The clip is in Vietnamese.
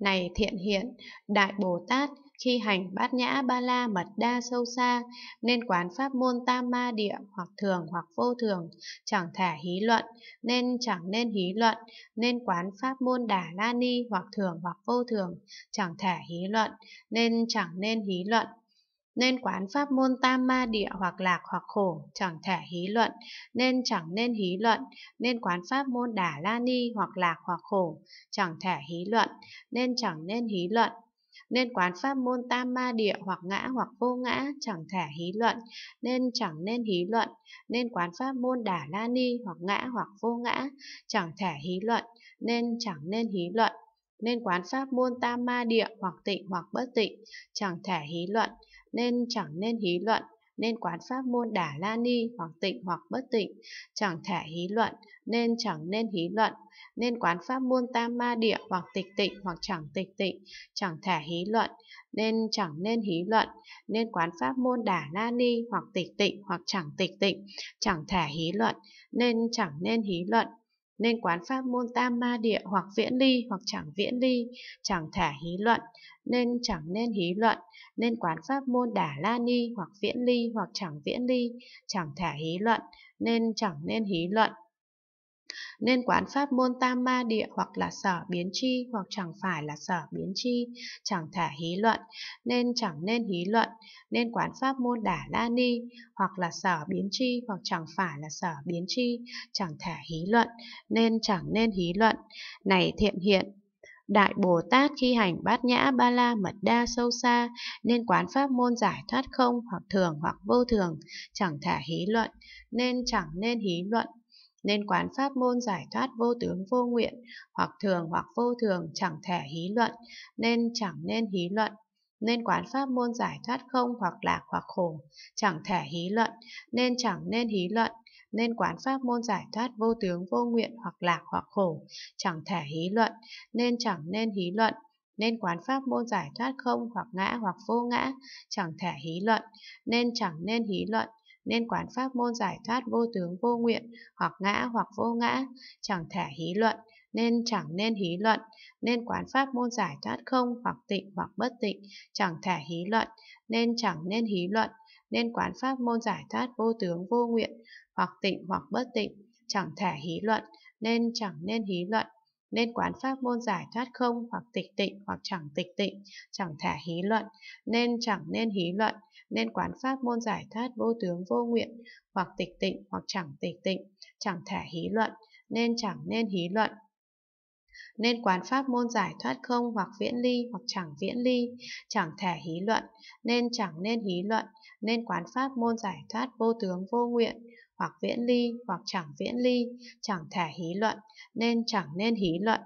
Này thiện hiện, Đại Bồ Tát, khi hành bát nhã ba la mật đa sâu xa, nên quán pháp môn tam ma địa hoặc thường hoặc vô thường, chẳng thể hí luận, nên chẳng nên hí luận, nên quán pháp môn đà la ni hoặc thường hoặc vô thường, chẳng thể hí luận, nên chẳng nên hí luận. Nên quán pháp môn tam ma địa hoặc lạc hoặc khổ, chẳng thể hí luận, nên chẳng nên hí luận. Nên quán pháp môn đà la ni hoặc lạc hoặc khổ, chẳng thể hí luận, nên chẳng nên hí luận. Nên quán pháp môn tam ma địa hoặc ngã hoặc vô ngã chẳng thể hí luận, nên chẳng nên hí luận. Nên quán pháp môn đà la ni hoặc ngã hoặc vô ngã chẳng thể hí luận, nên chẳng nên hí luận. Nên quán pháp môn tam ma địa hoặc tịnh hoặc bất tịnh chẳng thể hí luận, nên chẳng nên hí luận, nên quán pháp môn Đà la ni hoặc tịnh hoặc bất tịnh, chẳng thể hí luận, nên chẳng nên hí luận, nên quán pháp môn tam ma địa hoặc tịch tịnh hoặc chẳng tịch tịnh, chẳng thể hí luận, nên chẳng nên hí luận, nên quán pháp môn Đà la ni hoặc tịch tịnh hoặc chẳng tịch tịnh, chẳng thể hí luận, nên chẳng nên hí luận, nên quán pháp môn tam ma địa hoặc viễn ly hoặc chẳng viễn ly, chẳng thả hí luận, nên chẳng nên hí luận, nên quán pháp môn đà la ni hoặc viễn ly hoặc chẳng viễn ly, chẳng thả hí luận, nên chẳng nên hí luận, nên quán pháp môn tam ma địa hoặc là sở biến chi hoặc chẳng phải là sở biến chi, chẳng thể hí luận, nên chẳng nên hí luận, nên quán pháp môn đà la ni hoặc là sở biến chi hoặc chẳng phải là sở biến chi, chẳng thể hí luận, nên chẳng nên hí luận. Này thiện hiện, Đại Bồ Tát khi hành bát nhã ba la mật đa sâu xa, nên quán pháp môn giải thoát không hoặc thường hoặc vô thường, chẳng thể hí luận, nên chẳng nên hí luận, nên quán pháp môn giải thoát vô tướng vô nguyện, hoặc thường hoặc vô thường chẳng thể hí luận, nên chẳng nên hí luận. Nên quán pháp môn giải thoát không hoặc lạc hoặc khổ, chẳng thể hí luận, nên chẳng nên hí luận. Nên quán pháp môn giải thoát vô tướng vô nguyện hoặc lạc hoặc khổ, chẳng thể hí luận, nên chẳng nên hí luận nên quán pháp môn giải thoát không hoặc ngã hoặc vô ngã, chẳng thể hí luận, nên chẳng nên hí luận, nên quán pháp môn giải thoát vô tướng vô nguyện, hoặc ngã hoặc vô ngã, chẳng thể hí luận, nên chẳng nên hí luận, nên quán pháp môn giải thoát không hoặc tịnh hoặc bất tịnh, chẳng thể hí luận, nên chẳng nên hí luận, nên quán pháp môn giải thoát vô tướng vô nguyện, hoặc tịnh hoặc bất tịnh, chẳng thể hí luận, nên chẳng nên hí luận, nên quán pháp môn giải thoát không hoặc tịch tịnh hoặc chẳng tịch tịnh, chẳng thả hí luận, nên chẳng nên hí luận, nên quán pháp môn giải thoát vô tướng vô nguyện, hoặc tịch tịnh hoặc chẳng tịch tịnh, chẳng thả hí luận, nên chẳng nên hí luận, nên quán pháp môn giải thoát không hoặc viễn ly hoặc chẳng viễn ly, chẳng thể hí luận, nên chẳng nên hí luận, nên quán pháp môn giải thoát vô tướng vô nguyện, hoặc viễn ly hoặc chẳng viễn ly, chẳng thể hí luận, nên chẳng nên hí luận,